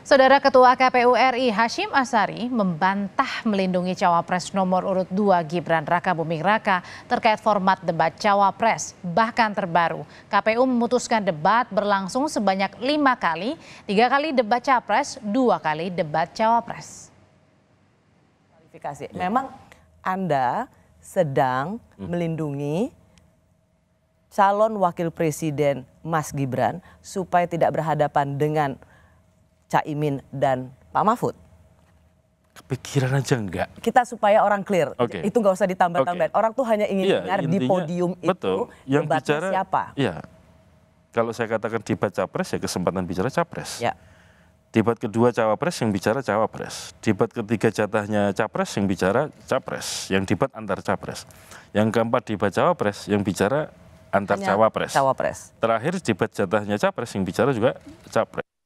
Saudara Ketua KPU RI Hashim Asari membantah melindungi cawapres nomor urut 2 Gibran Raka Buming Raka terkait format debat cawapres. Bahkan terbaru, KPU memutuskan debat berlangsung sebanyak lima kali, tiga kali debat capres, dua kali debat cawapres. Klarifikasi, ya. memang Anda sedang hmm. melindungi calon wakil presiden Mas Gibran supaya tidak berhadapan dengan Caimin dan Pak Mahfud. Kepikiran aja enggak. Kita supaya orang clear. Okay. Itu nggak usah ditambah tambah Okay. Orang tuh hanya ingin ya, dengar intinya, di podium betul. itu yang bicara siapa. ya Kalau saya katakan debat capres ya kesempatan bicara capres. Ya. Debat kedua cawapres yang bicara cawapres. Debat ketiga jatahnya capres yang bicara capres, yang debat antar capres. Yang keempat debat cawapres yang bicara antar cawapres. cawapres. Terakhir debat jatahnya capres yang bicara juga capres.